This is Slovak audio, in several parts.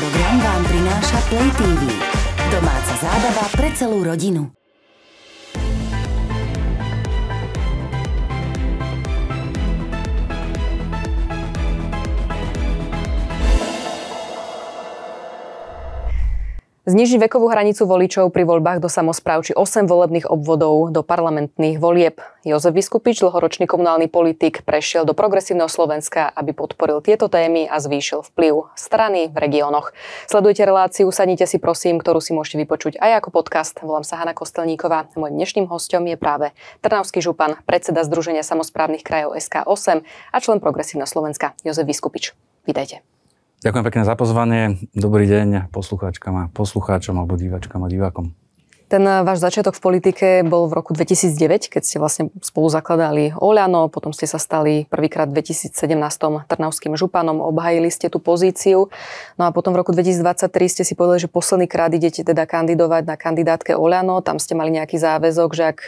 program vám prináša Play TV. Domáca zábava pre celú rodinu. Zniží vekovú hranicu voličov pri voľbách do samozpráv či 8 volebných obvodov do parlamentných volieb. Jozef Vyskupič, dlhoročný komunálny politik, prešiel do progresívneho Slovenska, aby podporil tieto témy a zvýšil vplyv strany v regiónoch. Sledujte reláciu, sadnite si prosím, ktorú si môžete vypočuť aj ako podcast. Volám sa Hanna Kostelníková. Mojím dnešným hostom je práve Trnavský župan, predseda Združenia samozprávnych krajov SK8 a člen Progresívneho Slovenska Jozef Vyskupič. Vítajte. Ďakujem pekne za pozvanie. Dobrý deň poslucháčkama, poslucháčom alebo diváčkam a divákom. Ten eh, váš začiatok v politike bol v roku 2009, keď ste vlastne spolu zakladali Oľano, potom ste sa stali prvýkrát v 2017 Trnavským županom, obhajili ste tú pozíciu. No a potom v roku 2023 ste si povedali, že posledný krát idete teda kandidovať na kandidátke Oľano, tam ste mali nejaký záväzok, že ak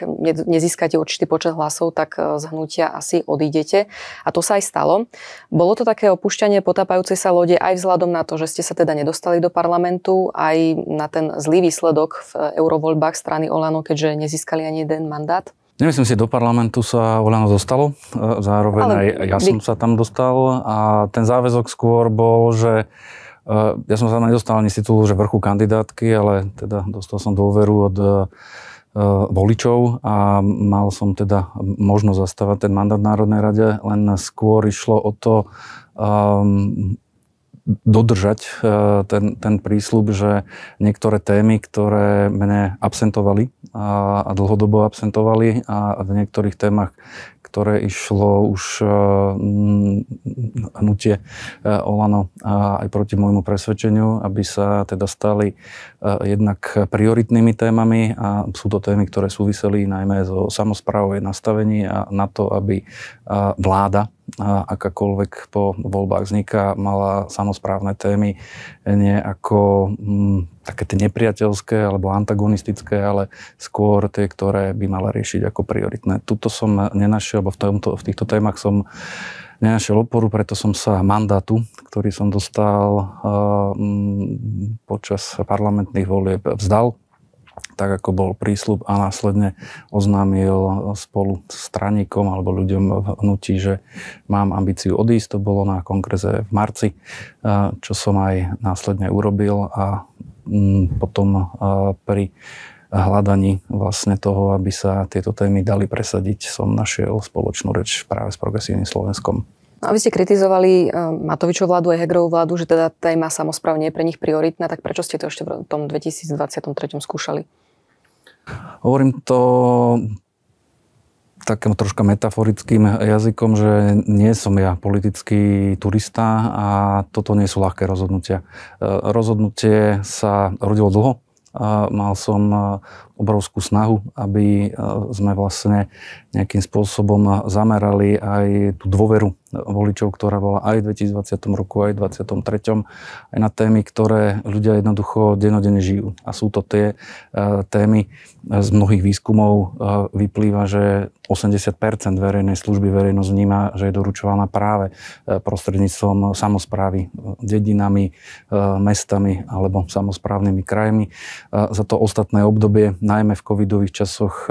nezískate určitý počet hlasov, tak eh, z hnutia asi odídete. A to sa aj stalo. Bolo to také opúšťanie potapajúcej sa lode aj vzhľadom na to, že ste sa teda nedostali do parlamentu, aj na ten zlý výsledok v eh, eurovoľbách voľbách strany Olano, keďže nezískali ani jeden mandát? Nemyslím si, do parlamentu sa Olano dostalo. E, zároveň Ale... aj ja som sa tam dostal a ten záväzok skôr bol, že e, ja som sa nedostal ani z titulu, že vrchu kandidátky, ale teda dostal som dôveru od e, voličov a mal som teda možnosť zastávať ten mandát v Národnej rade, len skôr išlo o to um, dodržať e, ten, ten prísľub, že niektoré témy, ktoré mne absentovali a, a dlhodobo absentovali a, v niektorých témach, ktoré išlo už e, hnutie e, Olano aj proti môjmu presvedčeniu, aby sa teda stali jednak prioritnými témami a sú to témy, ktoré súviseli najmä so samozprávou, nastavení a na to, aby vláda akákoľvek po voľbách vzniká, mala samozprávne témy nie ako m, mm, také tie nepriateľské alebo antagonistické, ale skôr tie, ktoré by mala riešiť ako prioritné. Tuto som nenašiel, lebo v, tomto, v týchto témach som nenašiel oporu, preto som sa mandátu, ktorý som dostal uh, m, mm, počas parlamentných volieb, vzdal tak ako bol prísľub a následne oznámil spolu s straníkom alebo ľuďom v hnutí, že mám ambíciu odísť. To bolo na kongrese v marci, e, čo som aj následne urobil a mm, potom e, pri hľadaní vlastne toho, aby sa tieto témy dali presadiť, som našiel spoločnú reč práve s Progresívnym Slovenskom. No a vy ste kritizovali eh, Matovičov vládu aj Hegrovú vládu, že teda téma samozpráv nie je pre nich prioritná, tak prečo ste to ešte v tom 2023 skúšali? Hovorím to takým troška metaforickým jazykom, že nie som ja politický turista a toto nie sú ľahké rozhodnutia. Eh, rozhodnutie sa rodilo dlho, mal som e, obrovskú snahu, aby e, sme vlastne nejakým spôsobom zamerali aj tú dôveru voličov, ktorá bola aj v 2020 roku, aj v 2023, aj na témy, ktoré ľudia jednoducho denodene žijú. A sú to tie e, témy, z mnohých výskumov vyplýva, že 80 verejnej služby verejnosť vníma, že je doručovaná práve e, prostredníctvom samozprávy, e, dedinami, e, mestami alebo samozprávnymi krajmi. Za to ostatné obdobie, najmä v covidových časoch,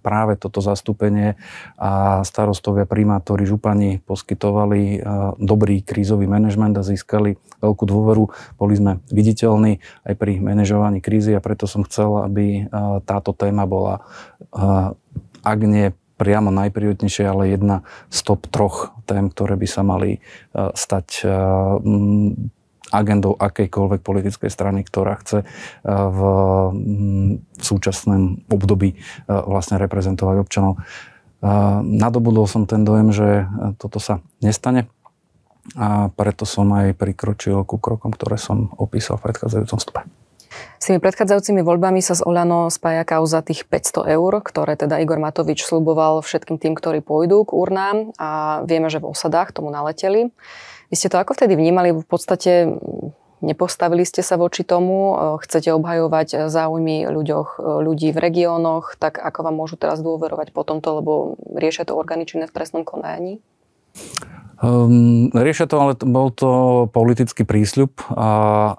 práve toto zastúpenie a starostovia, primátori, župani poskytovali dobrý krízový manažment a získali veľkú dôveru. Boli sme viditeľní aj pri manažovaní krízy a preto som chcel, aby táto téma bola ak nie priamo najprioritnejšia, ale jedna z top troch tém, ktoré by sa mali e, stať e, agendou akejkoľvek politickej strany, ktorá chce e, v, súčasnom období vlastne reprezentovať občanov. Nadobudol som ten dojem, že toto sa nestane a preto som aj prikročil ku krokom, ktoré som opísal v predchádzajúcom stupe. S tými predchádzajúcimi voľbami sa z Olano spája kauza tých 500 eur, ktoré teda Igor Matovič sluboval všetkým tým, ktorí pôjdu k urnám a vieme, že v osadách tomu naleteli. Vy ste to ako vtedy vnímali? V podstate nepostavili ste sa voči tomu, chcete obhajovať záujmy ľuďoch, ľudí v regiónoch, tak ako vám môžu teraz dôverovať po tomto, lebo riešia to organičné v trestnom konaní? Um, riešia to, ale bol to politický prísľub, a,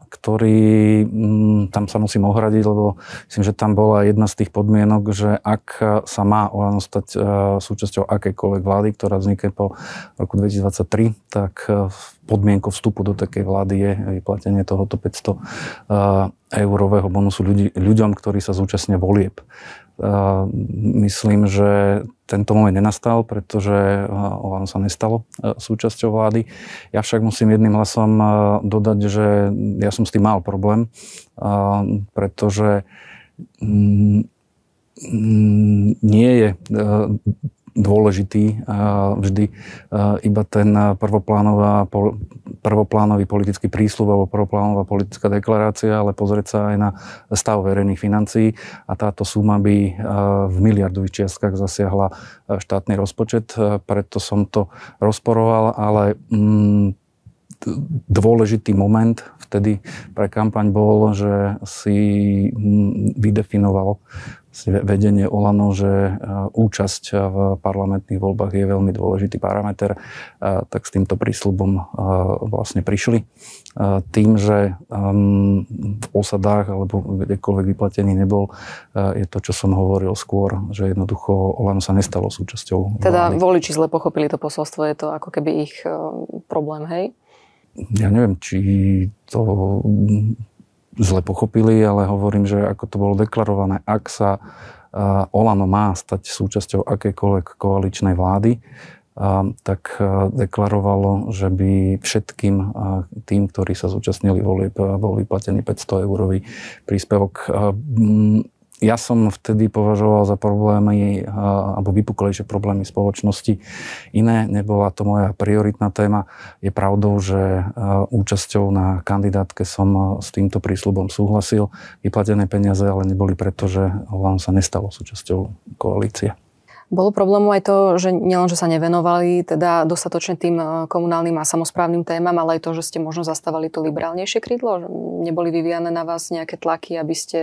ktorý um, tam sa musím ohradiť, lebo myslím, že tam bola jedna z tých podmienok, že ak sa má Olano stať uh, súčasťou akejkoľvek vlády, ktorá vznikne po roku 2023, tak uh, podmienkou vstupu do takej vlády je vyplatenie tohoto 500 uh, e, eurového bonusu ľudí, ľuďom, ktorí sa zúčastnia volieb. Uh, myslím, že tento moment nenastal, pretože eh, Olano sa nestalo eh, súčasťou vlády. Ja však musím jedným hlasom eh, dodať, že ja som s tým mal problém, pretože mm, mm, nie je dôležitý vždy iba ten prvoplánový politický prísľub alebo prvoplánová politická deklarácia, ale pozrieť sa aj na stav verejných financií a táto suma by v miliardových čiastkách zasiahla štátny rozpočet, preto som to rozporoval, ale mm, dôležitý moment vtedy pre kampaň bol, že si mm, vydefinoval vedenie Olano, že e, účasť v parlamentných voľbách je veľmi dôležitý parameter, e, tak s týmto prísľubom e, vlastne prišli. Tým, že v osadách alebo kdekoľvek vyplatený nebol, je to, čo som hovoril skôr, že jednoducho Olano sa nestalo súčasťou. Teda vlády. voliči zle pochopili to posolstvo, je to ako keby ich problém, hej? Ja neviem, či to zle pochopili, ale hovorím, že ako to bolo deklarované, ak sa Olano má stať súčasťou akejkoľvek koaličnej vlády, tak deklarovalo, že by všetkým tým, ktorí sa zúčastnili volieb, boli platení 500 eurový príspevok ja som vtedy považoval za problémy, eh, alebo vypuklejšie problémy spoločnosti iné, nebola to moja prioritná téma. Je pravdou, že eh, účasťou na kandidátke som eh, s týmto prísľubom súhlasil. Vyplatené peniaze ale neboli preto, že vám sa nestalo súčasťou koalície. Bolo problémom aj to, že nielen, že sa nevenovali teda dostatočne tým eh, komunálnym a samozprávnym témam, ale aj to, že ste možno zastávali to liberálnejšie krídlo, že neboli vyvíjane na vás nejaké tlaky, aby ste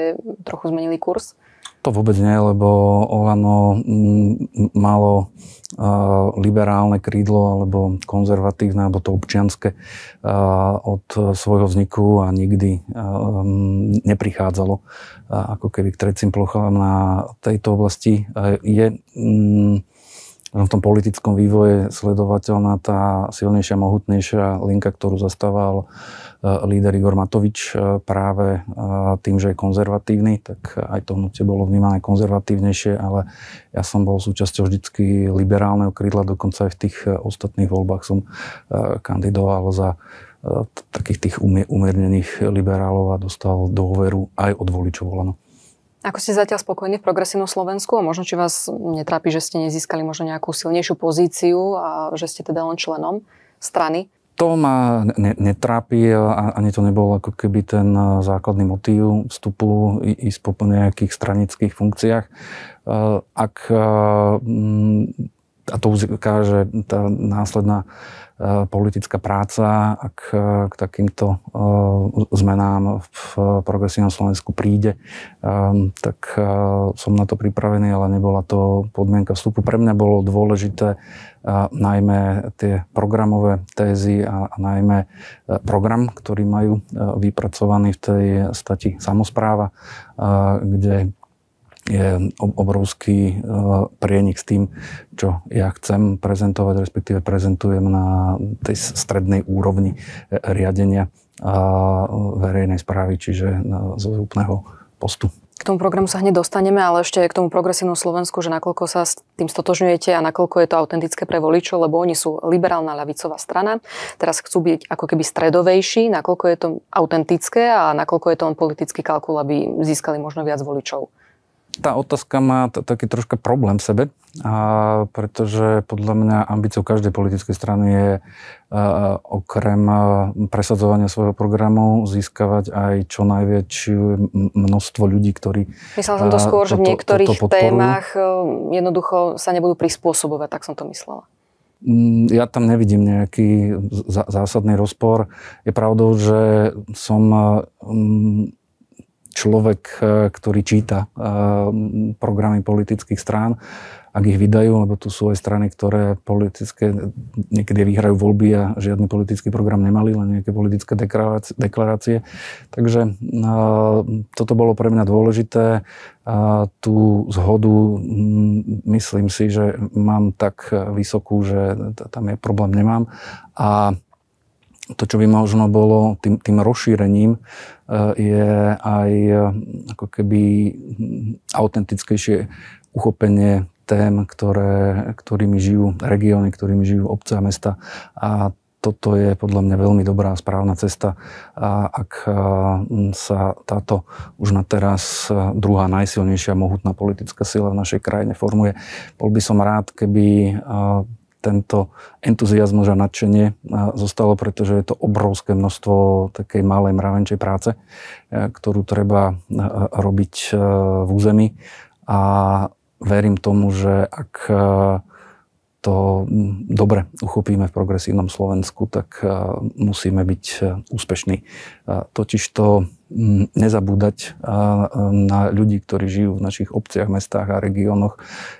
trochu zmenili kurz? To vôbec nie, lebo Olano malo liberálne krídlo alebo konzervatívne alebo to občianske od svojho vzniku a nikdy neprichádzalo ako keby k trecím plochám na tejto oblasti. Je v tom politickom vývoje sledovateľná tá silnejšia, mohutnejšia linka, ktorú zastával Eh, líder Igor Matovič eh, práve eh, tým, že je konzervatívny, tak aj to hnutie bolo vnímané konzervatívnejšie, ale ja som bol súčasťou vždycky liberálneho krídla, dokonca aj v tých ostatných voľbách som kandidoval za takých tých umiernených liberálov a dostal dôveru aj od voličov volano. Ako ste zatiaľ spokojní v progresívnom Slovensku a možno či vás netrápi, že ste nezískali možno nejakú silnejšiu pozíciu a že ste teda len členom strany? to ma ne, netrápi ani to nebol ako keby ten e, základný motív vstupu ísť po nejakých stranických funkciách. E, ak e, a to ukáže tá následná e, politická práca, ak k takýmto e, zmenám v progresívnom Slovensku príde, e, tak som na to pripravený, ale nebola to podmienka vstupu. Pre mňa bolo dôležité najmä tie programové tézy a najmä program, ktorý majú vypracovaný v tej stati samozpráva, kde je obrovský e, prienik s tým, čo ja chcem prezentovať, respektíve prezentujem na tej strednej úrovni e, riadenia e, verejnej správy, čiže zo zúpneho postu. K tomu programu sa hneď dostaneme, ale ešte k tomu progresívnu Slovensku, že nakoľko sa s tým stotožňujete a nakoľko je to autentické pre voličov, lebo oni sú liberálna ľavicová strana, teraz chcú byť ako keby stredovejší, nakoľko je to autentické a nakoľko je to on politický kalkul, aby získali možno viac voličov. Tá otázka má t- taký troška problém v sebe, a pretože podľa mňa ambíciou každej politickej strany je a, okrem a, presadzovania svojho programu získavať aj čo najväčšie množstvo ľudí, ktorí... Myslel som to skôr, že v niektorých to, to témach e, jednoducho sa nebudú prispôsobovať, tak som to myslela mm, ja tam nevidím nejaký zásadný rozpor. Je pravdou, že som mm, človek, e, ktorý číta e, programy politických strán, ak ich vydajú, lebo tu sú aj strany, ktoré politické, niekedy vyhrajú voľby a žiadny politický program nemali, len nejaké politické deklarácie. Takže e, toto bolo pre mňa dôležité. A tú zhodu myslím si, že mám tak vysokú, že tam je problém nemám. A to, čo by možno bolo tým, tým rozšírením, e, je aj e, ako keby autentickejšie uchopenie tém, ktoré, ktorými žijú regióny, ktorými žijú obce a mesta. A toto je podľa mňa veľmi dobrá správna cesta, a ak e, sa táto už na teraz druhá najsilnejšia mohutná politická sila v našej krajine formuje. Bol by som rád, keby tento entuziasmus a nadšenie zostalo, pretože je to obrovské množstvo takej malej mravenčej práce, e, ktorú treba e, robiť e, v území a verím tomu, že ak to dobre uchopíme v progresívnom Slovensku, tak musíme byť úspešní. Totiž to nezabúdať na ľudí, ktorí žijú v našich obciach, mestách a regiónoch,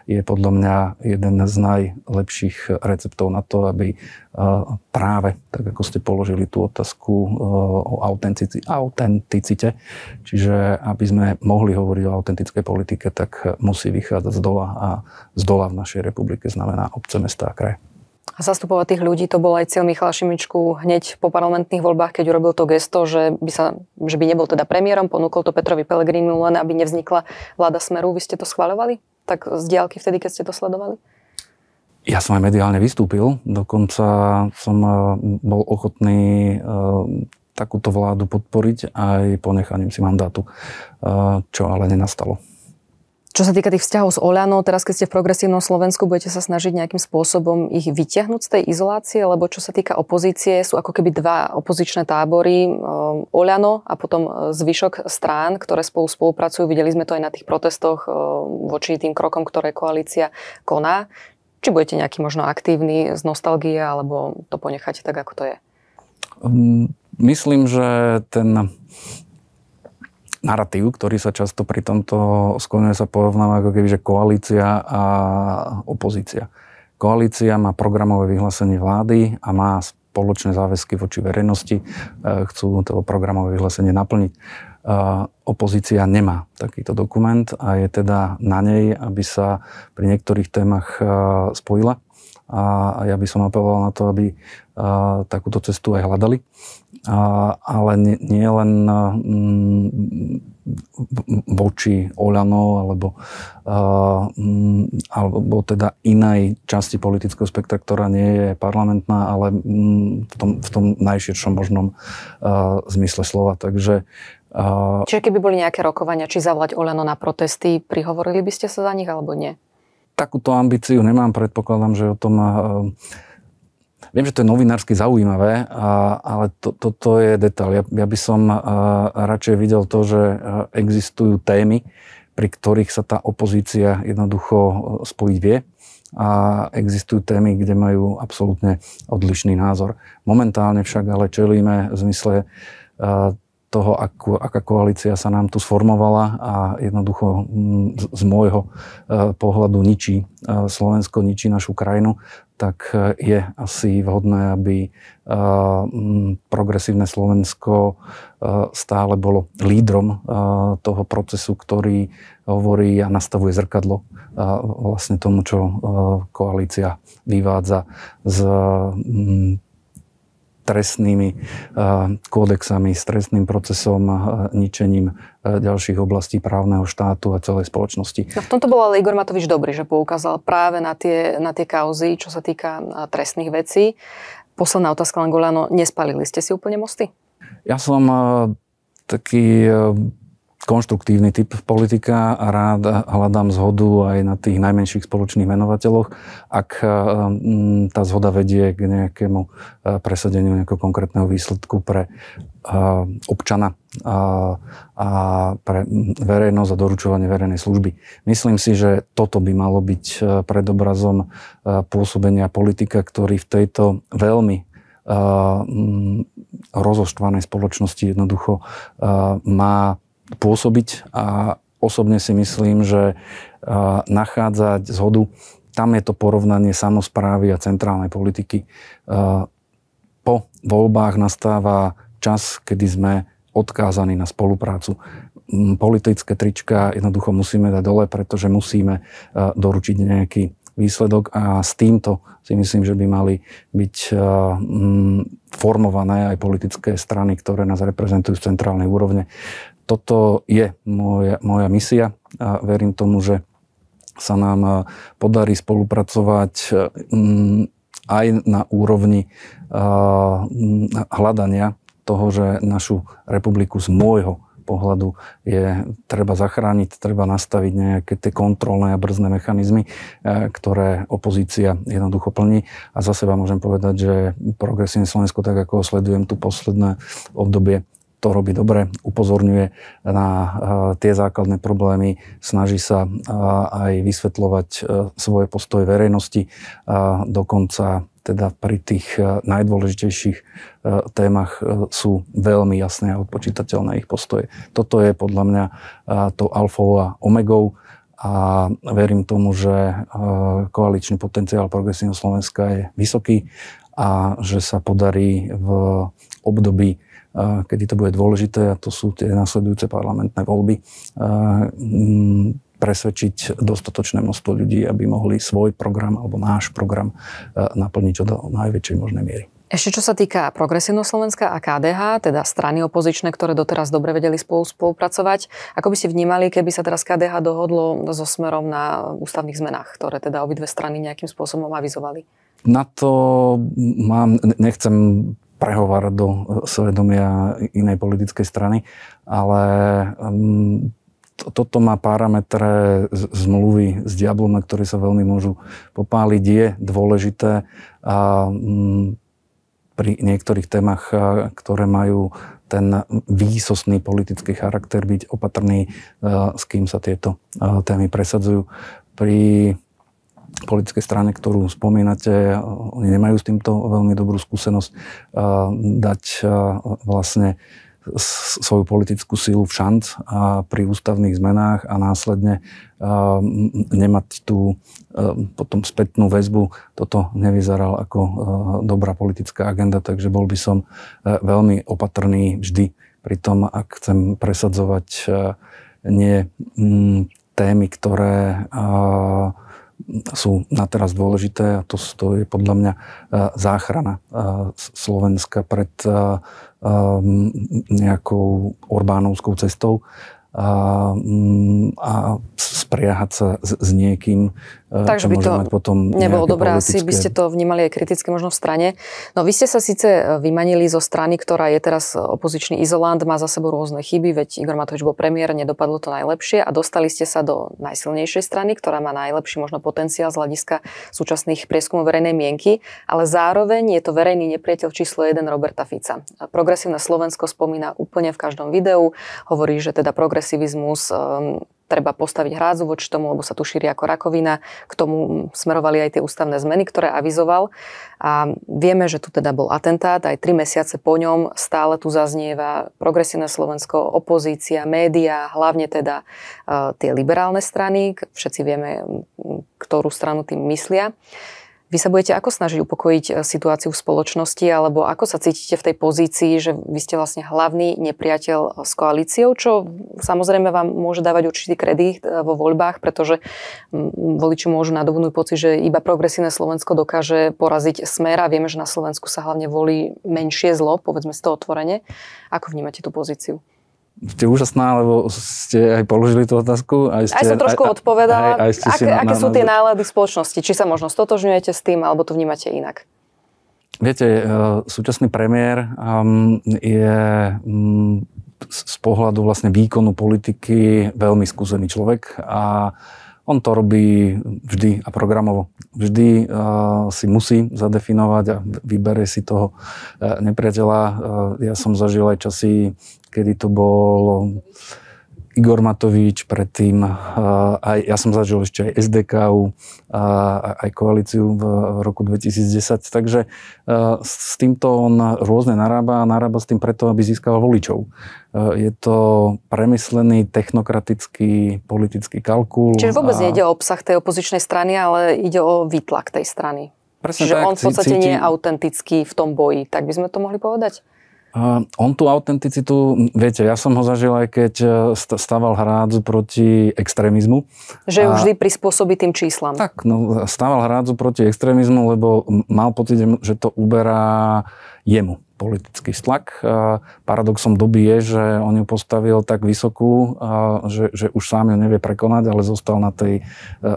je podľa mňa jeden z najlepších receptov na to, aby práve, tak ako ste položili tú otázku e, o autenticite, čiže aby sme mohli hovoriť o autentickej politike, tak musí vychádzať z dola a z dola v našej republike znamená obce, mesta a kraje. Zastupovať tých ľudí to bol aj cieľ Michala Šimičku hneď po parlamentných voľbách, keď urobil to gesto, že by, sa, že by nebol teda premiérom, ponúkol to Petrovi Pelegrinu len, aby nevznikla vláda Smeru. Vy ste to schváľovali? Tak z diálky vtedy, keď ste to sledovali? Ja som aj mediálne vystúpil, dokonca som e, bol ochotný e, takúto vládu podporiť aj ponechaním si mandátu, e, čo ale nenastalo. Čo sa týka tých vzťahov s Oľanou, teraz keď ste v progresívnom Slovensku, budete sa snažiť nejakým spôsobom ich vyťahnuť z tej izolácie, lebo čo sa týka opozície, sú ako keby dva opozičné tábory, eh, Oľano a potom eh, zvyšok strán, ktoré spolu spolupracujú. Videli sme to aj na tých protestoch eh, voči tým krokom, ktoré koalícia koná. Či budete nejaký možno aktívny z nostalgie, alebo to ponecháte tak, ako to je? Um, myslím, že ten narratív, ktorý sa často pri tomto skloňuje, sa porovnáva ako keby, že koalícia a opozícia. Koalícia má programové vyhlásenie vlády a má spoločné záväzky voči verejnosti, e, chcú to programové vyhlásenie naplniť. E, opozícia nemá takýto dokument a je teda na nej, aby sa pri niektorých témach e, spojila a ja by som apeloval na to, aby takúto cestu aj hľadali. ale nie, nie len mm, voči Oľano alebo, mm, alebo teda inej časti politického spektra, ktorá nie je parlamentná, ale mm, v tom, v tom najširšom možnom zmysle slova. Takže Čiže keby boli nejaké rokovania, či zavolať Oleno na protesty, prihovorili by ste sa za nich alebo nie? takúto ambíciu nemám, predpokladám, že o tom... Eh, viem, že to je novinársky zaujímavé, ale to, toto je detail. Ja, ja by som eh, radšej videl to, že eh, existujú témy, pri ktorých sa tá opozícia jednoducho spojiť vie a existujú témy, kde majú absolútne odlišný názor. Momentálne však ale čelíme v zmysle toho, ako, aká koalícia sa nám tu sformovala a jednoducho mm, z, môjho e, pohľadu ničí e, Slovensko, ničí našu krajinu, tak e, je asi vhodné, aby mm, progresívne Slovensko stále bolo lídrom toho procesu, ktorý hovorí a nastavuje zrkadlo vlastne tomu, čo koalícia vyvádza z mm, trestnými eh, kódexami, s trestným procesom, eh, ničením eh, ďalších oblastí právneho štátu a celej spoločnosti. No v tomto bol ale Igor Matovič dobrý, že poukázal práve na tie, na tie kauzy, čo sa týka trestných vecí. Posledná otázka, len nespalili ste si úplne mosty? Ja som taký konštruktívny typ politika a rád hľadám zhodu aj na tých najmenších spoločných menovateľoch, ak eh, mm, tá zhoda vedie k nejakému eh, presadeniu nejakého konkrétneho výsledku pre eh, občana a pre mm, verejnosť a doručovanie verejnej služby. Myslím si, že toto by malo byť predobrazom pôsobenia politika, ktorý v tejto veľmi mm, rozoštvanej spoločnosti jednoducho má pôsobiť a osobne si myslím, že e, nachádzať zhodu, tam je to porovnanie samozprávy a centrálnej politiky. E, po voľbách nastáva čas, kedy sme odkázaní na spoluprácu. Politické trička jednoducho musíme dať dole, pretože musíme e, doručiť nejaký výsledok a s týmto si myslím, že by mali byť formované aj politické strany, ktoré nás reprezentujú v centrálnej úrovne toto je moja, moja misia a verím tomu, že sa nám e, podarí spolupracovať e, mm, aj na úrovni e, mm, hľadania toho, že našu republiku z môjho pohľadu je treba zachrániť, treba nastaviť nejaké tie kontrolné a brzné mechanizmy, ktoré opozícia jednoducho plní. A za seba môžem povedať, že progresívne Slovensko, tak ako sledujem tu posledné obdobie, to robí dobre, upozorňuje na e, tie základné problémy, snaží sa e, aj vysvetľovať e, svoje postoje verejnosti, dokonca teda pri tých najdôležitejších témach sú veľmi jasné a odpočítateľné ich postoje. Toto je podľa mňa to alfou a omegou a verím tomu, že koaličný potenciál progresívneho Slovenska je vysoký a že sa podarí v období kedy to bude dôležité, a to sú tie nasledujúce parlamentné voľby, mm, presvedčiť dostatočné množstvo ľudí, aby mohli svoj program alebo náš program naplniť do najväčšej možnej miery. Ešte čo sa týka Progresívno Slovenska a KDH, teda strany opozičné, ktoré doteraz dobre vedeli spolu spolupracovať, ako by ste vnímali, keby sa teraz KDH dohodlo so smerom na ústavných zmenách, ktoré teda obidve strany nejakým spôsobom avizovali? Na to mám, nechcem prehovárať do eh, svedomia inej politickej strany, ale mm, toto má parametre zmluvy s diablom, na ktoré sa veľmi môžu popáliť, je dôležité a mm, pri niektorých témach, ktoré majú ten výsosný politický charakter, byť opatrný, eh, s kým sa tieto eh, témy presadzujú. Pri politické strane, ktorú spomínate, oni nemajú s týmto veľmi dobrú skúsenosť, eh, dať eh, vlastne svoju politickú sílu v šanc a eh, pri ústavných zmenách a následne nemať tú potom spätnú väzbu, toto nevyzeral ako dobrá politická agenda, takže bol by som veľmi opatrný vždy pri tom, ak chcem presadzovať nie mm, témy, ktoré sú na teraz dôležité a to, to je podľa mňa e, záchrana e, Slovenska pred e, nejakou Orbánovskou cestou a, a spriahať sa s, s niekým, E, Takže by to potom nebolo dobré, politické... asi by ste to vnímali aj kriticky možno v strane. No vy ste sa síce e, vymanili zo strany, ktorá je teraz e, opozičný izolant, má za sebou rôzne chyby, veď Igor Matovič bol premiér, nedopadlo to najlepšie a dostali ste sa do najsilnejšej strany, ktorá má najlepší možno potenciál z hľadiska súčasných prieskumov verejnej mienky, ale zároveň je to verejný nepriateľ číslo 1 Roberta Fica. Progresívne Slovensko spomína úplne v každom videu, hovorí, že teda progresivizmus treba postaviť hrázu voči tomu, lebo sa tu šíri ako rakovina. K tomu smerovali aj tie ústavné zmeny, ktoré avizoval. A vieme, že tu teda bol atentát, aj tri mesiace po ňom stále tu zaznieva progresívne Slovensko, opozícia, média, hlavne teda e, tie liberálne strany, všetci vieme, ktorú stranu tým myslia. Vy sa budete ako snažiť upokojiť e, situáciu v spoločnosti, alebo ako sa cítite v tej pozícii, že vy ste vlastne hlavný nepriateľ e, s koalíciou, čo samozrejme vám môže dávať určitý kredit e, vo voľbách, pretože voliči môžu nadobudnúť pocit, že iba progresívne Slovensko dokáže poraziť smer a vieme, že na Slovensku sa hlavne volí menšie zlo, povedzme z toho otvorene. Ako vnímate tú pozíciu? ste úžasná, lebo ste aj položili tú otázku. Aj, ste, aj som trošku aj, odpovedala. Aj, aj ste Ak, si na, aké na, sú tie nálady spoločnosti? Či sa možno stotožňujete s tým, alebo to vnímate inak? Viete, eh, súčasný premiér ehm, je mm, z pohľadu vlastne výkonu politiky veľmi skúsený človek a on to robí vždy a programovo. Vždy uh, si musí zadefinovať a vybere si toho uh, nepriateľa. Uh, ja som zažil aj časy kedy to bol Igor Matovič, predtým aj, ja som zažil ešte aj SDKU, aj koalíciu v roku 2010, takže s týmto on rôzne narába a narába s tým preto, aby získal voličov. E, je to premyslený, technokratický, politický kalkul. Čiže vôbec a... nejde o obsah tej opozičnej strany, ale ide o výtlak tej strany. Presne Čiže tak, on v podstate cíti... nie je autentický v tom boji, tak by sme to mohli povedať? On tú autenticitu, viete, ja som ho zažil aj keď e, stával hrádzu proti extrémizmu. Že už vždy prispôsobí tým číslam. Tak, no, stával hrádzu proti extrémizmu, lebo mal pocit, že to uberá jemu politický stlak. E, paradoxom doby je, že on ju postavil tak vysokú, e, že, že už sám ju nevie prekonať, ale zostal na tej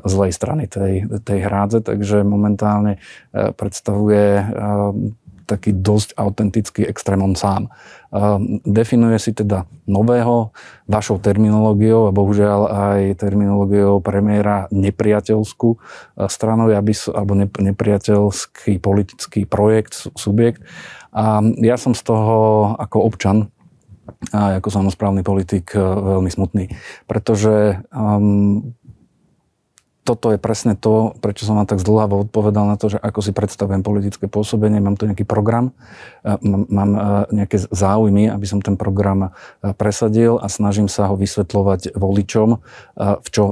zlej strany tej, tej hrádze, takže momentálne predstavuje taký dosť autentický on sám. Ehm, definuje si teda nového vašou terminológiou a bohužiaľ aj terminológiou premiéra nepriateľskú eh, stranu alebo nepriateľský politický projekt, subjekt. A ja som z toho ako občan a ako samozprávny politik eh, veľmi smutný, pretože um, toto je presne to, prečo som vám tak zdlhavo odpovedal na to, že ako si predstavujem politické pôsobenie, mám tu nejaký program, e, mám e, nejaké záujmy, aby som ten program e, presadil a snažím sa ho vysvetľovať voličom v čo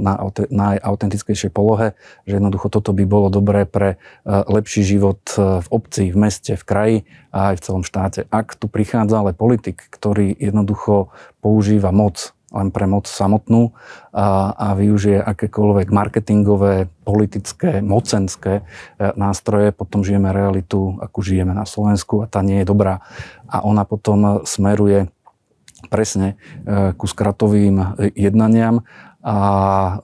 najautentickejšej polohe, že jednoducho toto by bolo dobré pre lepší život v obci, v meste, v kraji a aj v celom štáte. Ak tu prichádza ale politik, ktorý jednoducho používa moc len pre moc samotnú a, a využije akékoľvek marketingové, politické, mocenské e, nástroje, potom žijeme realitu, akú žijeme na Slovensku a tá nie je dobrá. A ona potom smeruje presne e, ku skratovým e, jednaniam a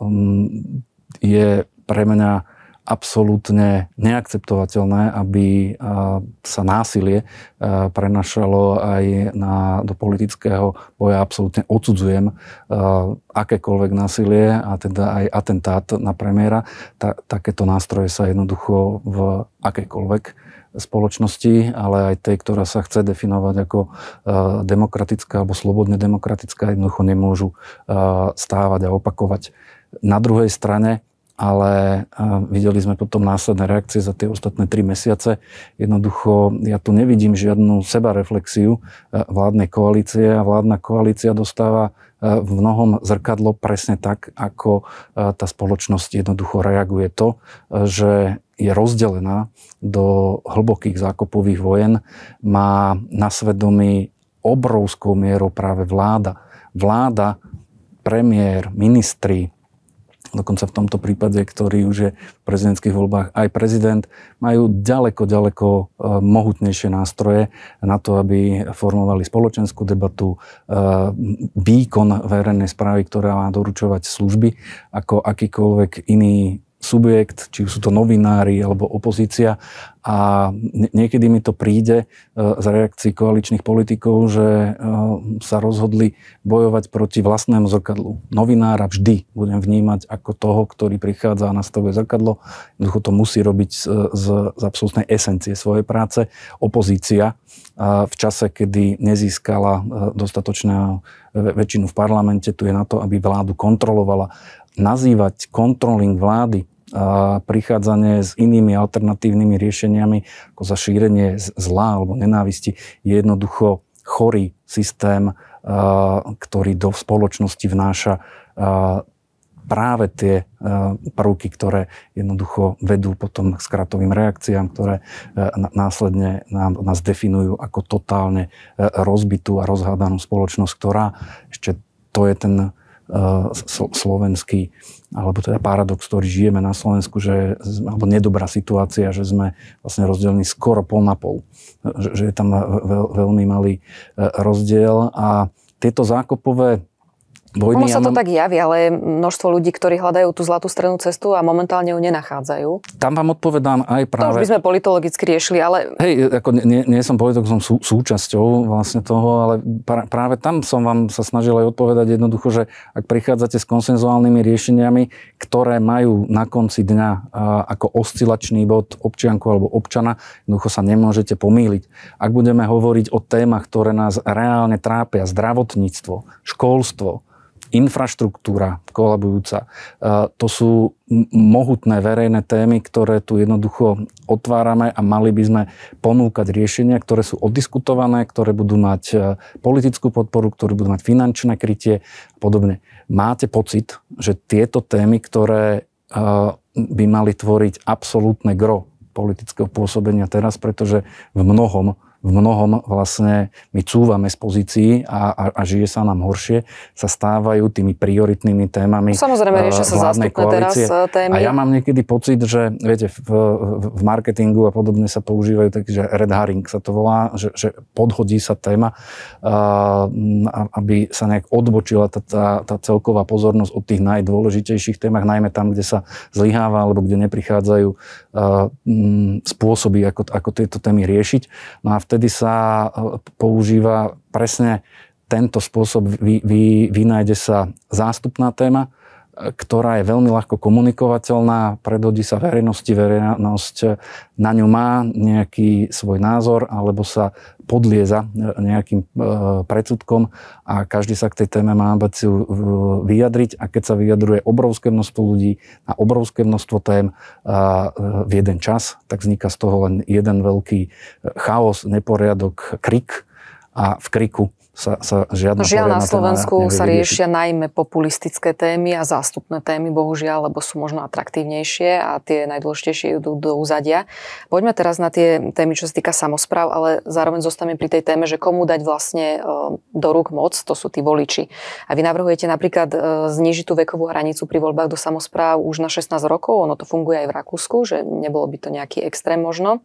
mm, je pre mňa absolútne neakceptovateľné, aby sa násilie prenašalo aj na, do politického boja. Absolútne odsudzujem akékoľvek násilie a teda aj atentát na premiéra. Ta, takéto nástroje sa jednoducho v akékoľvek spoločnosti, ale aj tej, ktorá sa chce definovať ako demokratická alebo slobodne demokratická, jednoducho nemôžu stávať a opakovať. Na druhej strane ale videli sme potom následné reakcie za tie ostatné tri mesiace. Jednoducho ja tu nevidím žiadnu sebareflexiu e, vládnej koalície a vládna koalícia dostáva e, v mnohom zrkadlo presne tak, ako e, tá spoločnosť jednoducho reaguje to, že je rozdelená do hlbokých zákopových vojen, má na svedomí obrovskou mierou práve vláda. Vláda, premiér, ministri, dokonca v tomto prípade, ktorý už je v prezidentských voľbách aj prezident, majú ďaleko, ďaleko e, mohutnejšie nástroje na to, aby formovali spoločenskú debatu, e, výkon verejnej správy, ktorá má doručovať služby, ako akýkoľvek iný subjekt, či sú to novinári alebo opozícia. A niekedy mi to príde e, z reakcií koaličných politikov, že e, sa rozhodli bojovať proti vlastnému zrkadlu. Novinára vždy budem vnímať ako toho, ktorý prichádza a nastavuje zrkadlo. Jednoducho to musí robiť z, z, absolútnej esencie svojej práce. Opozícia e, v čase, kedy nezískala dostatočnú väčšinu v parlamente, tu je na to, aby vládu kontrolovala nazývať kontroling vlády a prichádzanie s inými alternatívnymi riešeniami, ako za šírenie zla alebo nenávisti, je jednoducho chorý systém, ktorý do spoločnosti vnáša práve tie prvky, ktoré jednoducho vedú potom k skratovým reakciám, ktoré následne nám, nás definujú ako totálne rozbitú a rozhádanú spoločnosť, ktorá ešte to je ten Eh, slovenský, alebo teda paradox, ktorý žijeme na Slovensku, že, alebo nedobrá situácia, že sme vlastne rozdelení skoro pol na pol. Že, že je tam veľ, veľmi malý eh, rozdiel a tieto zákopové Vojny, ono sa to ja mám... tak javí, ale množstvo ľudí, ktorí hľadajú tú zlatú strednú cestu a momentálne ju nenachádzajú. Tam vám odpovedám aj práve... To už by sme politologicky riešili, ale... Hej, ako nie, nie som politolog, som sú, súčasťou vlastne toho, ale pra, práve tam som vám sa snažil aj odpovedať jednoducho, že ak prichádzate s konsenzuálnymi riešeniami, ktoré majú na konci dňa ako oscilačný bod občianku alebo občana, jednoducho sa nemôžete pomýliť. Ak budeme hovoriť o témach, ktoré nás reálne trápia, zdravotníctvo, školstvo, infraštruktúra kolabujúca. E, to sú mohutné verejné témy, ktoré tu jednoducho otvárame a mali by sme ponúkať riešenia, ktoré sú oddiskutované, ktoré budú mať e, politickú podporu, ktoré budú mať finančné krytie a podobne. Máte pocit, že tieto témy, ktoré e, by mali tvoriť absolútne gro politického pôsobenia teraz, pretože v mnohom v mnohom vlastne my cúvame z pozícií a, a, a žije sa nám horšie, sa stávajú tými prioritnými témami Samozrejme, že eh, sa zástupné koalície. teraz eh, témy. A ja mám niekedy pocit, že viete, v, v marketingu a podobne sa používajú taký, že red herring sa to volá, že, že podhodí sa téma, eh, aby sa nejak odbočila tá, tá, tá celková pozornosť od tých najdôležitejších témach, najmä tam, kde sa zlyháva alebo kde neprichádzajú Mm, spôsoby, ako, ako tieto témy riešiť. No a vtedy sa e, používa presne tento spôsob, vy, vy, vynájde sa zástupná téma, ktorá je veľmi ľahko komunikovateľná, predhodí sa verejnosti, verejnosť na ňu má nejaký svoj názor alebo sa podlieza nejakým e, predsudkom a každý sa k tej téme má ambíciu e, vyjadriť a keď sa vyjadruje obrovské množstvo ľudí na obrovské množstvo tém e, v jeden čas, tak vzniká z toho len jeden veľký chaos, neporiadok, krik a v kriku sa, sa žiadna Žiaľ na Slovensku sa riešia najmä populistické témy a zástupné témy, bohužiaľ, lebo sú možno atraktívnejšie a tie najdôležitejšie idú do uzadia. Poďme teraz na tie témy, čo sa týka samozpráv, ale zároveň zostaneme pri tej téme, že komu dať vlastne e, do rúk moc, to sú tí voliči. A vy navrhujete napríklad e, znižiť tú vekovú hranicu pri voľbách do samozpráv už na 16 rokov, ono to funguje aj v Rakúsku, že nebolo by to nejaký extrém možno,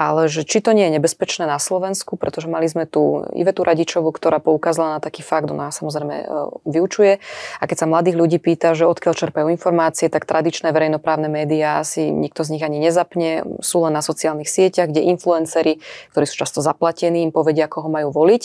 ale že či to nie je nebezpečné na Slovensku, pretože mali sme tu Ivetu Radičovu, ktorá poukázala na taký fakt, ona samozrejme e, vyučuje. A keď sa mladých ľudí pýta, že odkiaľ čerpajú informácie, tak tradičné verejnoprávne médiá si nikto z nich ani nezapne. Sú len na sociálnych sieťach, kde influenceri, ktorí sú často zaplatení, im povedia, koho majú voliť.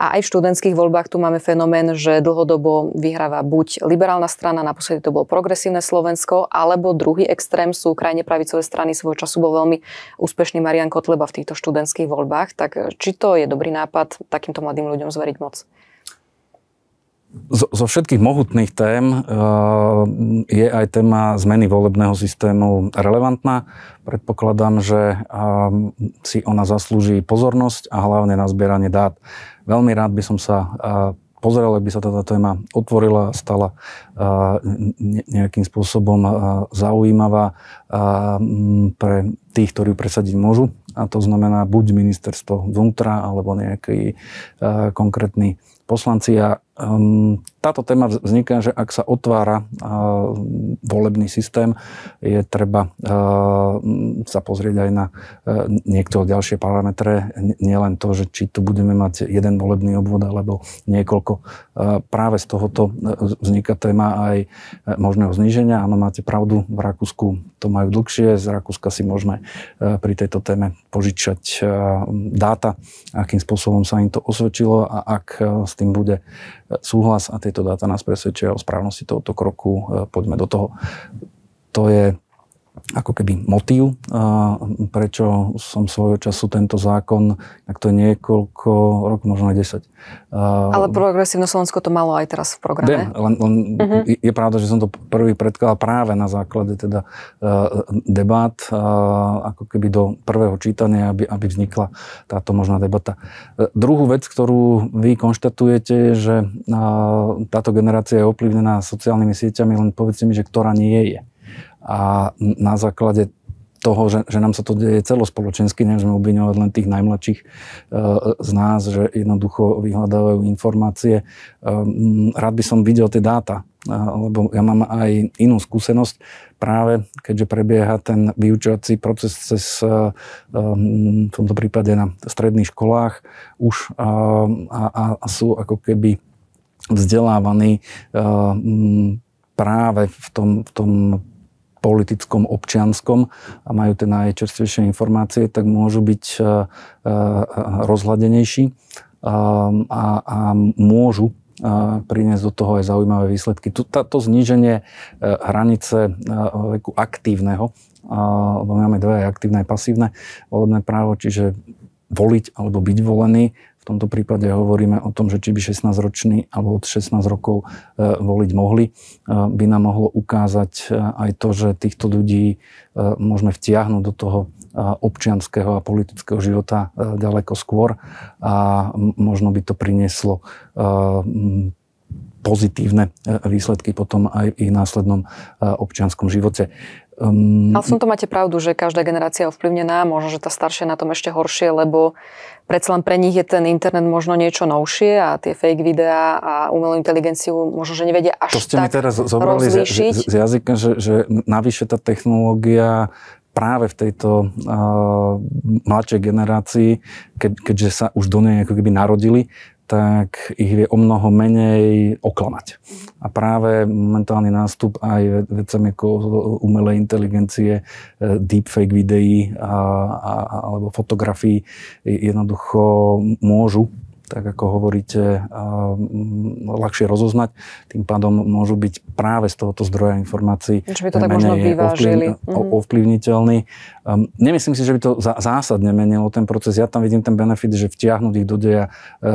A aj v študentských voľbách tu máme fenomén, že dlhodobo vyhráva buď liberálna strana, naposledy to bolo progresívne Slovensko, alebo druhý extrém sú krajne pravicové strany. Svojho času bol veľmi úspešný Marian Kotleba v týchto študentských voľbách. Tak e, či to je dobrý nápad takýmto mladým ľuďom rozveriť moc? Zo, zo všetkých mohutných tém eh, je aj téma zmeny volebného systému relevantná. Predpokladám, že eh, si ona zaslúži pozornosť a hlavne na zbieranie dát. Veľmi rád by som sa e, pozrel, ak by sa táto téma otvorila, a stala nejakým spôsobom zaujímavá pre tých, ktorí ju presadiť môžu a to znamená buď ministerstvo vnútra alebo nejaký eh, konkrétny poslanci a Um, táto téma vzniká, že ak sa otvára uh, volebný systém, je treba uh, sa pozrieť aj na uh, niektoré ďalšie parametre, nielen to, že či tu budeme mať jeden volebný obvod alebo niekoľko. Uh, práve z tohoto vzniká téma aj možného zníženia. Áno, máte pravdu, v Rakúsku to majú dlhšie, z Rakúska si môžeme uh, pri tejto téme požičať uh, dáta, akým spôsobom sa im to osvedčilo a ak uh, s tým bude súhlas a tieto dáta nás presvedčia o správnosti tohoto kroku, e, poďme do toho. To je ako keby motív, prečo som svojho času tento zákon, ak to niekoľko rok, možno aj 10. Ale progresívne Slovensko to malo aj teraz v programe. Viem, len, len uh-huh. je pravda, že som to prvý predkladal práve na základe teda e, debát, e, ako keby do prvého čítania, aby, aby vznikla táto možná debata. E, druhú vec, ktorú vy konštatujete, že táto generácia je ovplyvnená sociálnymi sieťami, len povedzte mi, že ktorá nie je a na základe toho, že, že nám sa to deje celospoločensky, nemôžeme obviňovať len tých najmladších e, z nás, že jednoducho vyhľadávajú informácie. E, rád by som videl tie dáta, e, lebo ja mám aj inú skúsenosť, práve keďže prebieha ten vyučovací proces cez, v tomto prípade na stredných školách už a, a sú ako keby vzdelávaní práve v tom, v tom politickom, občianskom a majú tie najčerstvejšie informácie, tak môžu byť e, e, rozhľadenejší e, a, a môžu priniesť do toho aj zaujímavé výsledky. Toto zníženie hranice veku aktívneho, lebo máme dve, aj aktívne, aj pasívne volebné právo, čiže voliť alebo byť volený v tomto prípade hovoríme o tom, že či by 16-roční alebo od 16 rokov e, voliť mohli, e, by nám mohlo ukázať e, aj to, že týchto ľudí môžeme vtiahnuť do toho občianského a politického života ďaleko skôr a možno by to prinieslo pozitívne výsledky potom aj v ich následnom občianskom živote. Um, Ale som to máte pravdu, že každá generácia je ovplyvnená, možno, že tá staršia na tom ešte horšie, lebo predsa len pre nich je ten internet možno niečo novšie a tie fake videá a umelú inteligenciu možno, že nevedia až To ste tak mi teraz zobrali z, z, z jazyka, že, že navyše tá technológia práve v tejto uh, mladšej generácii, ke, keďže sa už do nej ako keby narodili, tak ich vie o mnoho menej oklamať. A práve momentálny nástup aj vecem ako umelej inteligencie, e, deepfake videí a, a, alebo fotografií jednoducho môžu tak ako hovoríte, ľahšie rozoznať. Tým pádom môžu byť práve z tohoto zdroja informácií Čiže by to tak možno ovplyvn- mhm. ovplyvniteľný. Um, nemyslím si, že by to zásadne menilo ten proces. Ja tam vidím ten benefit, že vtiahnuť ich do deja e, e,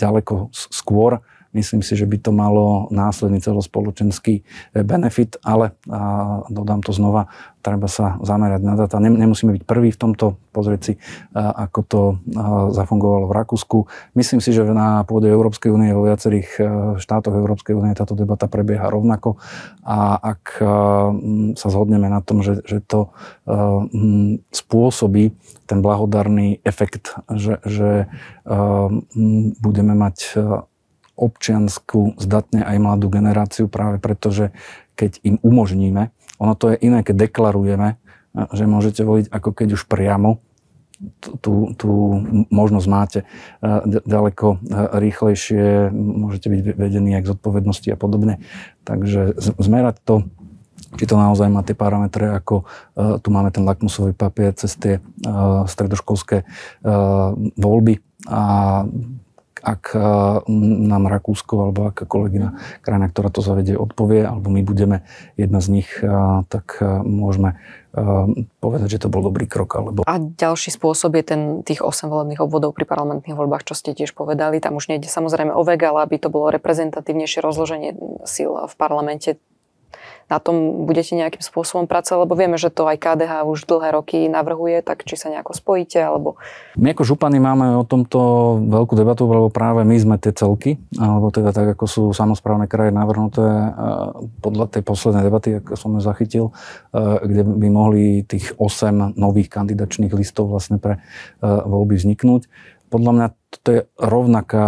ďaleko skôr Myslím si, že by to malo následný celospoločenský eh, benefit, ale a dodám to znova, treba sa zamerať na data. Nemusíme byť prví v tomto, pozrieť si, ako to zafungovalo v Rakúsku. Myslím si, že na pôde Európskej únie vo viacerých e, štátoch Európskej únie táto debata prebieha rovnako a ak e, sa zhodneme na tom, že, že to e, spôsobí ten blahodarný efekt, že, že budeme mať občiansku, zdatne aj mladú generáciu práve preto, že keď im umožníme, ono to je iné, keď deklarujeme, e, že môžete voliť ako keď už priamo, tú, tú možnosť máte e, ďaleko e, rýchlejšie, môžete byť vedení aj k zodpovednosti a podobne. Takže zmerať to, či to naozaj má tie parametre, ako tu máme ten lakmusový papier cez tie stredoškolské voľby a ak eh, nám Rakúsko alebo aká kolegyna krajina, ktorá to zavedie, odpovie, alebo my budeme jedna z nich, eh, tak eh, môžeme povedať, že to bol dobrý krok. Alebo... A ďalší spôsob je ten tých 8 volebných obvodov pri parlamentných voľbách, čo ste tiež povedali. Tam už nejde samozrejme o vega, ale aby to bolo reprezentatívnejšie rozloženie síl v parlamente, na tom budete nejakým spôsobom pracovať, lebo vieme, že to aj KDH už dlhé roky navrhuje, tak či sa nejako spojíte alebo... My ako župany máme o tomto veľkú debatu, lebo práve my sme tie celky, alebo teda tak, ako sú samozprávne kraje navrhnuté e, podľa tej poslednej debaty, ako som ju zachytil, e, kde by mohli tých 8 nových kandidačných listov vlastne pre e, voľby vzniknúť. Podľa mňa to je rovnaká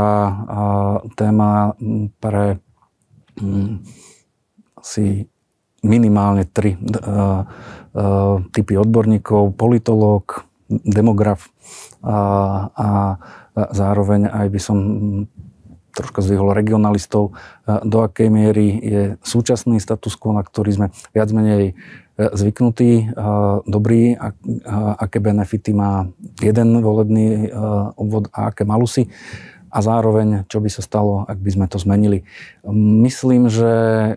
téma pre asi minimálne tri eh, eh, typy odborníkov, politológ, demograf a, eh, a zároveň aj by som troška zvyhol regionalistov, do akej miery je súčasný status quo, na ktorý sme viac menej zvyknutí, dobrý, aké benefity má jeden volebný obvod a aké malusy a zároveň, čo by sa stalo, ak by sme to zmenili. Myslím, že